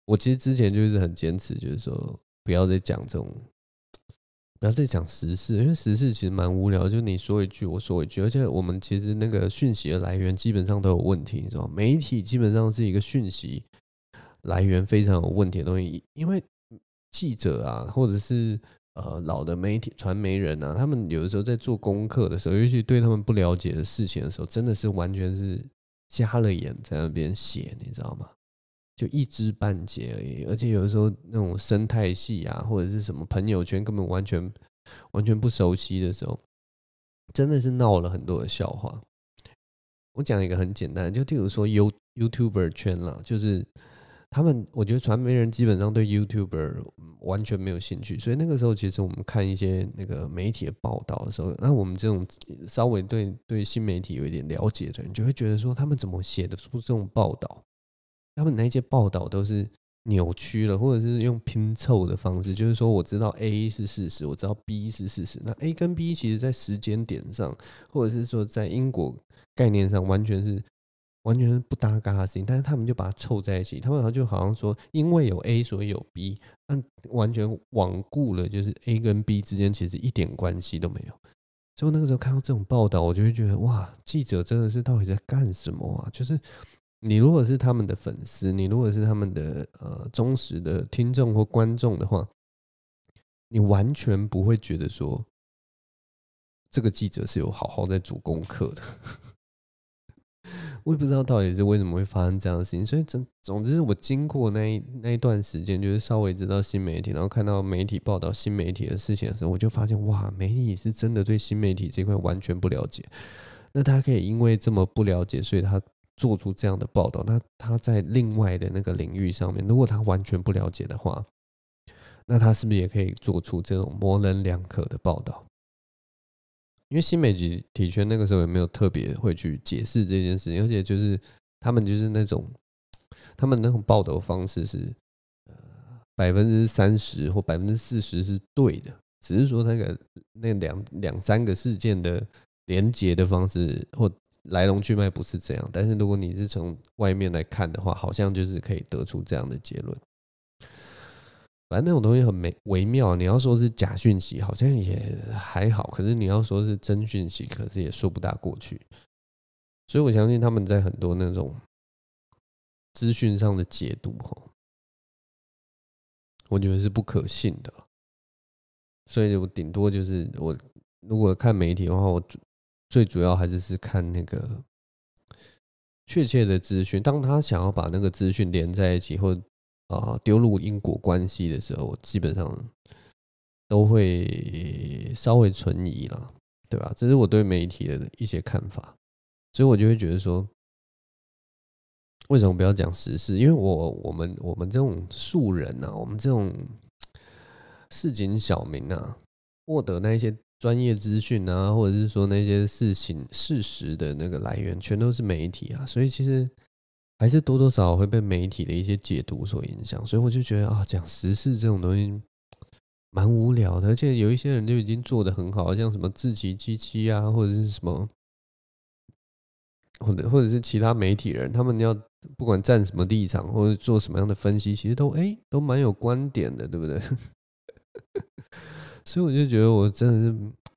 [SPEAKER 1] 我其实之前就是很坚持，就是说不要再讲这种，不要再讲时事，因为时事其实蛮无聊。就你说一句，我说一句，而且我们其实那个讯息的来源基本上都有问题，你知道吗？媒体基本上是一个讯息来源非常有问题的东西，因为记者啊，或者是呃老的媒体传媒人啊，他们有的时候在做功课的时候，尤其对他们不了解的事情的时候，真的是完全是瞎了眼在那边写，你知道吗？就一知半解而已，而且有的时候那种生态系啊，或者是什么朋友圈，根本完全完全不熟悉的时候，真的是闹了很多的笑话。我讲一个很简单，就譬如说 You YouTuber 圈了，就是他们，我觉得传媒人基本上对 YouTuber 完全没有兴趣，所以那个时候其实我们看一些那个媒体的报道的时候，那我们这种稍微对对新媒体有一点了解的人，就会觉得说他们怎么写的出这种报道？他们那些报道都是扭曲了，或者是用拼凑的方式，就是说我知道 A 是事实，我知道 B 是事实，那 A 跟 B 其实，在时间点上，或者是说在因果概念上，完全是完全是不搭嘎的事情，但是他们就把它凑在一起，他们好像就好像说，因为有 A 所以有 B，那完全罔顾了，就是 A 跟 B 之间其实一点关系都没有。所以那个时候看到这种报道，我就会觉得哇，记者真的是到底在干什么啊？就是。你如果是他们的粉丝，你如果是他们的呃忠实的听众或观众的话，你完全不会觉得说这个记者是有好好在做功课的。我也不知道到底是为什么会发生这样的事情。所以总总之，我经过那一那一段时间，就是稍微知道新媒体，然后看到媒体报道新媒体的事情的时候，我就发现哇，媒体是真的对新媒体这块完全不了解。那他可以因为这么不了解，所以他。做出这样的报道，那他在另外的那个领域上面，如果他完全不了解的话，那他是不是也可以做出这种模棱两可的报道？因为新媒体体圈那个时候也没有特别会去解释这件事情，而且就是他们就是那种他们那种报道方式是，呃，百分之三十或百分之四十是对的，只是说那个那两两三个事件的连接的方式或。来龙去脉不是这样，但是如果你是从外面来看的话，好像就是可以得出这样的结论。反正那种东西很美微妙，你要说是假讯息，好像也还好；可是你要说是真讯息，可是也说不大过去。所以我相信他们在很多那种资讯上的解读，哈，我觉得是不可信的。所以我顶多就是我如果看媒体的话，我。最主要还是是看那个确切的资讯。当他想要把那个资讯连在一起，或啊丢入因果关系的时候，基本上都会稍微存疑了，对吧？这是我对媒体的一些看法，所以我就会觉得说，为什么不要讲实事？因为我我们我们这种素人啊，我们这种市井小民啊。获得那一些。专业资讯啊，或者是说那些事情事实的那个来源，全都是媒体啊，所以其实还是多多少会被媒体的一些解读所影响。所以我就觉得啊，讲时事这种东西蛮无聊的，而且有一些人就已经做的很好，像什么自奇七七啊，或者是什么，或者或者是其他媒体人，他们要不管站什么立场或者做什么样的分析，其实都哎都蛮有观点的，对不对？所以我就觉得我真的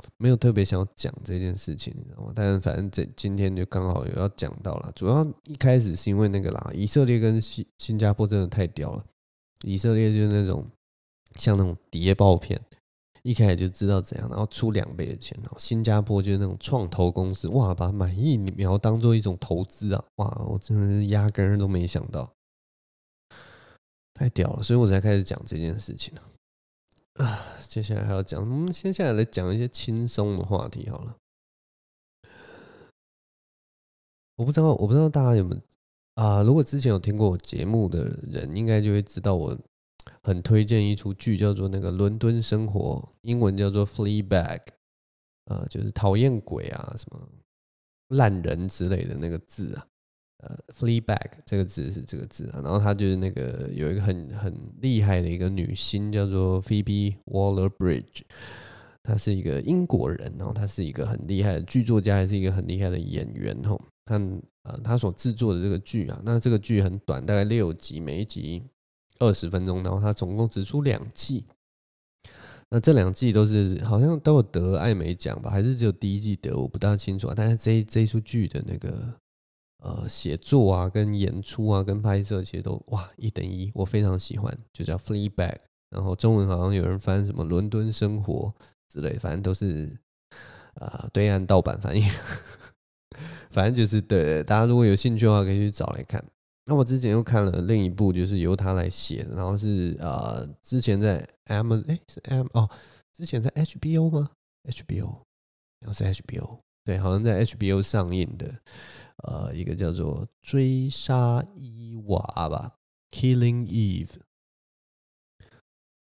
[SPEAKER 1] 是没有特别想要讲这件事情，你知道吗？但反正这今天就刚好有要讲到了。主要一开始是因为那个啦，以色列跟新新加坡真的太屌了。以色列就是那种像那种谍报片，一开始就知道怎样，然后出两倍的钱。然后新加坡就是那种创投公司，哇，把意你苗当做一种投资啊！哇，我真的是压根都没想到，太屌了。所以我才开始讲这件事情啊。啊，接下来还要讲，我们先下来来讲一些轻松的话题好了。我不知道，我不知道大家有没有啊？如果之前有听过我节目的人，应该就会知道我很推荐一出剧，叫做《那个伦敦生活》，英文叫做《Fleabag》，呃，就是讨厌鬼啊、什么烂人之类的那个字啊。呃，fleeback 这个字是这个字啊，然后他就是那个有一个很很厉害的一个女星，叫做 Phoebe Waller Bridge，她是一个英国人，然后她是一个很厉害的剧作家，还是一个很厉害的演员吼。她呃，她所制作的这个剧啊，那这个剧很短，大概六集，每一集二十分钟，然后她总共只出两季。那这两季都是好像都有得艾美奖吧，还是只有第一季得？我不大清楚。啊。但是这这出剧的那个。呃，写作啊，跟演出啊，跟拍摄，其实都哇一等一，我非常喜欢，就叫《Fleabag》，然后中文好像有人翻什么《伦敦生活》之类，反正都是啊对岸盗版翻译，反正就是对大家如果有兴趣的话，可以去找来看。那我之前又看了另一部，就是由他来写，然后是呃之前在 M 哎是 M 哦，之前在 HBO 吗？HBO，然后是 HBO。对，好像在 HBO 上映的，呃，一个叫做《追杀伊娃》吧，《Killing Eve》。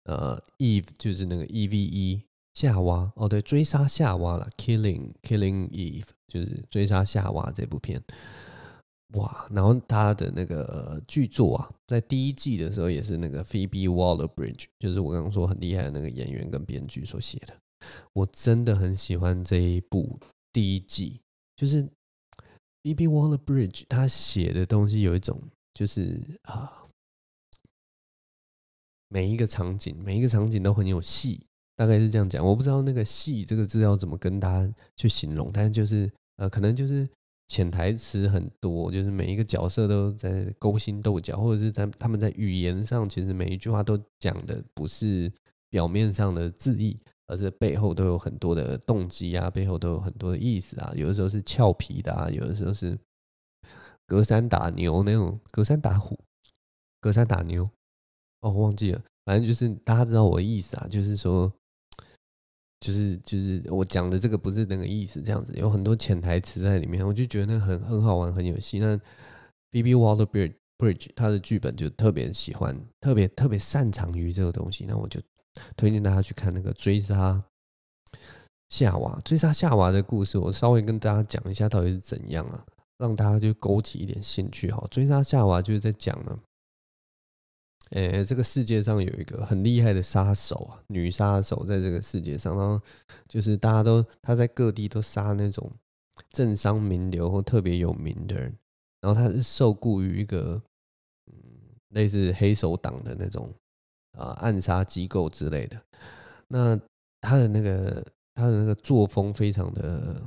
[SPEAKER 1] 呃，Eve 就是那个 Eve，夏娃。哦，对，《追杀夏娃》了，《Killing Killing Eve》就是《追杀夏娃》这部片。哇，然后他的那个剧作啊，在第一季的时候也是那个 Phoebe Waller-Bridge，就是我刚刚说很厉害的那个演员跟编剧所写的。我真的很喜欢这一部。第一季就是《B B Waller Bridge》，他写的东西有一种就是啊，每一个场景，每一个场景都很有戏。大概是这样讲，我不知道那个“戏”这个字要怎么跟大家去形容，但是就是呃，可能就是潜台词很多，就是每一个角色都在勾心斗角，或者是在他们在语言上，其实每一句话都讲的不是表面上的字义。而是背后都有很多的动机啊，背后都有很多的意思啊。有的时候是俏皮的啊，有的时候是隔山打牛那种，隔山打虎，隔山打牛。哦，忘记了，反正就是大家知道我的意思啊，就是说，就是就是我讲的这个不是那个意思，这样子有很多潜台词在里面，我就觉得那很很好玩，很有戏。那 B B Waterbridge Bridge 他的剧本就特别喜欢，特别特别擅长于这个东西。那我就。推荐大家去看那个《追杀夏娃》。追杀夏娃的故事，我稍微跟大家讲一下到底是怎样啊，让大家就勾起一点兴趣。哈。追杀夏娃》就是在讲呢，诶，这个世界上有一个很厉害的杀手啊，女杀手，在这个世界上，然后就是大家都她在各地都杀那种政商名流或特别有名的人，然后她是受雇于一个嗯，类似黑手党的那种。啊，暗杀机构之类的，那他的那个他的那个作风非常的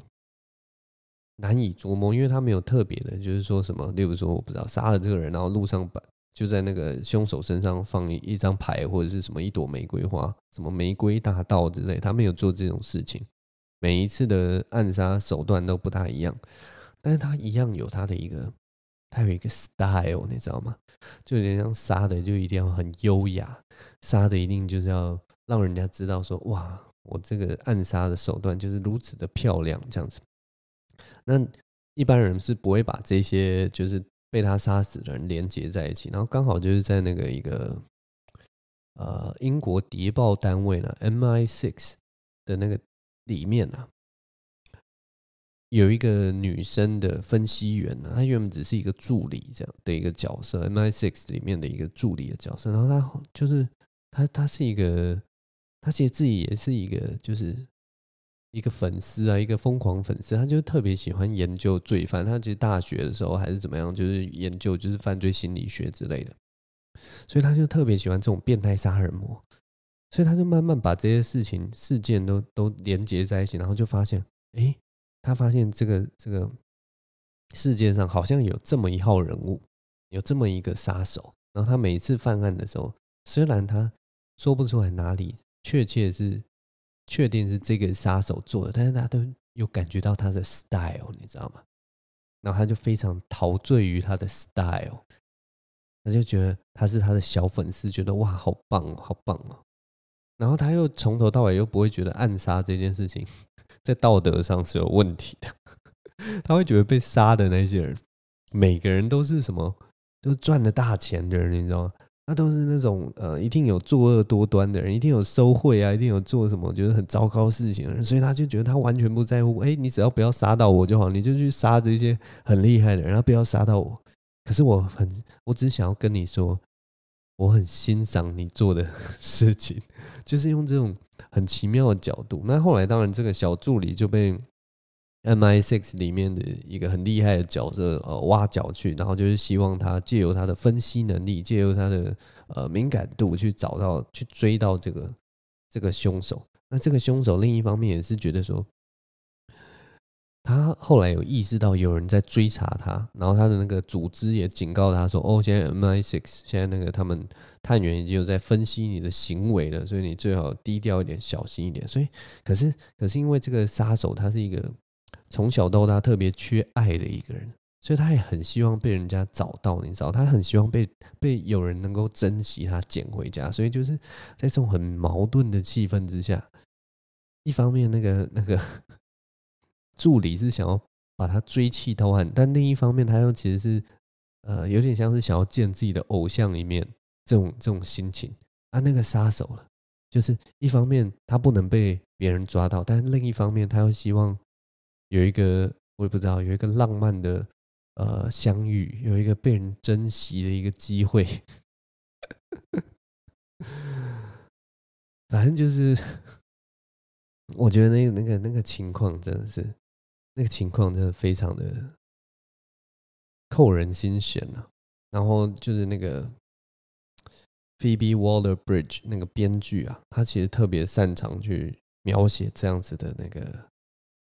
[SPEAKER 1] 难以琢磨，因为他没有特别的，就是说什么，例如说我不知道杀了这个人，然后路上把就在那个凶手身上放一张牌或者是什么一朵玫瑰花，什么玫瑰大道之类，他没有做这种事情。每一次的暗杀手段都不大一样，但是他一样有他的一个。还有一个 style，你知道吗？就有点像杀的，就一定要很优雅。杀的一定就是要让人家知道说，哇，我这个暗杀的手段就是如此的漂亮，这样子。那一般人是不会把这些就是被他杀死的人连接在一起。然后刚好就是在那个一个呃英国谍报单位呢，MI6 的那个里面呢。有一个女生的分析员呐，她原本只是一个助理这样的一个角色，M I Six 里面的一个助理的角色。然后她就是她，她是一个，她其实自己也是一个，就是一个粉丝啊，一个疯狂粉丝。她就特别喜欢研究罪犯。她其实大学的时候还是怎么样，就是研究就是犯罪心理学之类的。所以她就特别喜欢这种变态杀人魔。所以她就慢慢把这些事情事件都都连接在一起，然后就发现，哎。他发现这个这个世界上好像有这么一号人物，有这么一个杀手。然后他每次犯案的时候，虽然他说不出来哪里确切是确定是这个杀手做的，但是他都有感觉到他的 style，你知道吗？然后他就非常陶醉于他的 style，他就觉得他是他的小粉丝，觉得哇，好棒，好棒哦。然后他又从头到尾又不会觉得暗杀这件事情在道德上是有问题的，他会觉得被杀的那些人，每个人都是什么，都赚了大钱的人，你知道吗？那都是那种呃，一定有作恶多端的人，一定有收贿啊，一定有做什么，觉得很糟糕事情的人，所以他就觉得他完全不在乎。哎，你只要不要杀到我就好，你就去杀这些很厉害的人，不要杀到我。可是我很，我只想要跟你说，我很欣赏你做的 事情。就是用这种很奇妙的角度，那后来当然这个小助理就被 M I s 里面的一个很厉害的角色呃挖角去，然后就是希望他借由他的分析能力，借由他的呃敏感度去找到去追到这个这个凶手。那这个凶手另一方面也是觉得说。他后来有意识到有人在追查他，然后他的那个组织也警告他说：“哦，现在 M I six 现在那个他们探员已经有在分析你的行为了，所以你最好低调一点，小心一点。”所以，可是可是因为这个杀手他是一个从小到大特别缺爱的一个人，所以他也很希望被人家找到，你知道，他很希望被被有人能够珍惜他捡回家。所以就是在这种很矛盾的气氛之下，一方面那个那个。助理是想要把他追气偷汗，但另一方面他又其实是，呃，有点像是想要见自己的偶像一面这种这种心情啊。那个杀手了，就是一方面他不能被别人抓到，但另一方面他又希望有一个我也不知道有一个浪漫的呃相遇，有一个被人珍惜的一个机会。反正就是，我觉得那个那个那个情况真的是。那个情况真的非常的扣人心弦啊。然后就是那个 Phoebe Waller Bridge 那个编剧啊，他其实特别擅长去描写这样子的那个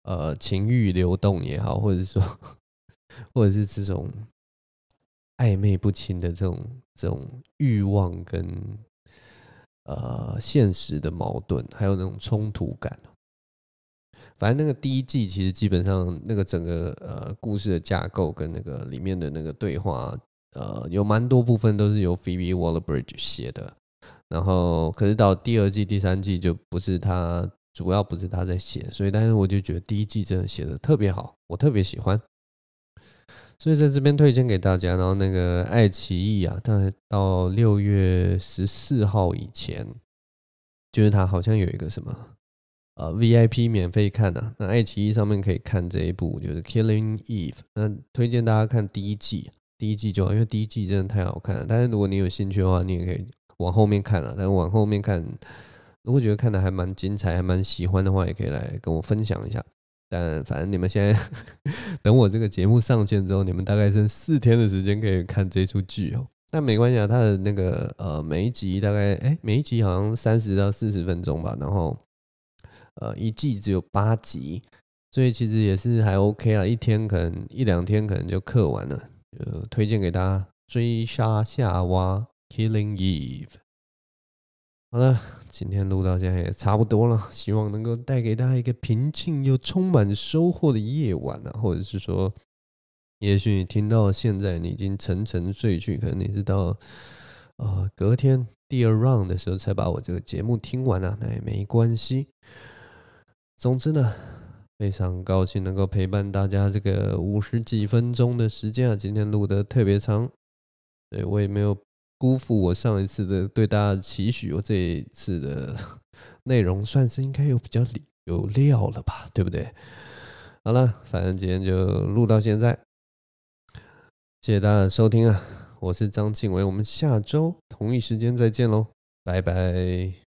[SPEAKER 1] 呃情欲流动也好，或者说 或者是这种暧昧不清的这种这种欲望跟呃现实的矛盾，还有那种冲突感。反正那个第一季其实基本上那个整个呃故事的架构跟那个里面的那个对话呃有蛮多部分都是由 Phoebe Waller-Bridge 写的，然后可是到第二季、第三季就不是他主要不是他在写，所以但是我就觉得第一季真的写的特别好，我特别喜欢，所以在这边推荐给大家。然后那个爱奇艺啊，它到六月十四号以前，就是它好像有一个什么。呃，VIP 免费看的，那爱奇艺上面可以看这一部，就是《Killing Eve》。那推荐大家看第一季，第一季就好，因为第一季真的太好看了。但是如果你有兴趣的话，你也可以往后面看了。但往后面看，如果觉得看的还蛮精彩，还蛮喜欢的话，也可以来跟我分享一下。但反正你们现在 等我这个节目上线之后，你们大概剩四天的时间可以看这出剧哦。但没关系啊，它的那个呃，每一集大概哎，每一集好像三十到四十分钟吧，然后。呃，一季只有八集，所以其实也是还 OK 啊，一天可能一两天可能就刻完了，就推荐给大家追杀夏娃 Killing Eve。好了，今天录到在也差不多了，希望能够带给大家一个平静又充满收获的夜晚啊。或者是说，也许你听到现在你已经沉沉睡去，可能你是到呃隔天第二 round 的时候才把我这个节目听完啊，那也没关系。总之呢，非常高兴能够陪伴大家这个五十几分钟的时间啊，今天录的特别长，对我也没有辜负我上一次的对大家期许，我这一次的内容算是应该有比较有料了吧，对不对？好了，反正今天就录到现在，谢谢大家的收听啊，我是张庆伟，我们下周同一时间再见喽，拜拜。